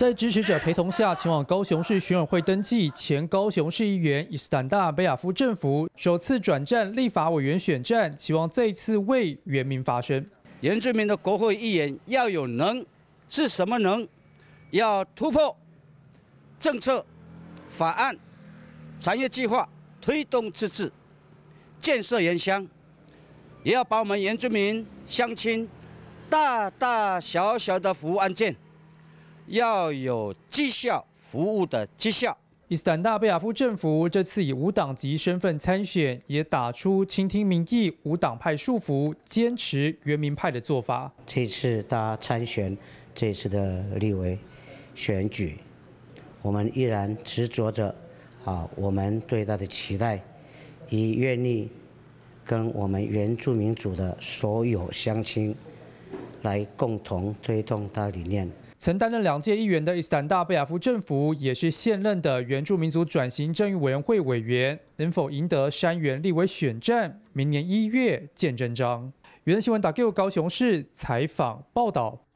在支持者陪同下，前往高雄市选委会登记。前高雄市议员伊斯坦大贝亚夫政府首次转战立法委员选战，期望这次为原民发声。原住民的国会议员要有能，是什么能？要突破政策、法案、产业计划，推动自治、建设原乡，也要把我们原住民乡亲大大小小的服务案件。要有绩效服务的绩效。伊斯坦纳贝亚夫政府这次以无党籍身份参选，也打出倾听民意、无党派束缚、坚持原民派的做法。这次他参选，这次的立委选举，我们依然执着着啊，我们对他的期待，以愿力跟我们原住民族的所有乡亲。来共同推动它理念。曾担任两届议员的伊斯坦大贝亚夫政府，也是现任的原住民族转型正义委员会委员，能否赢得山原立委选战？明年一月见真章。原新闻大 Q 高雄市采访报道。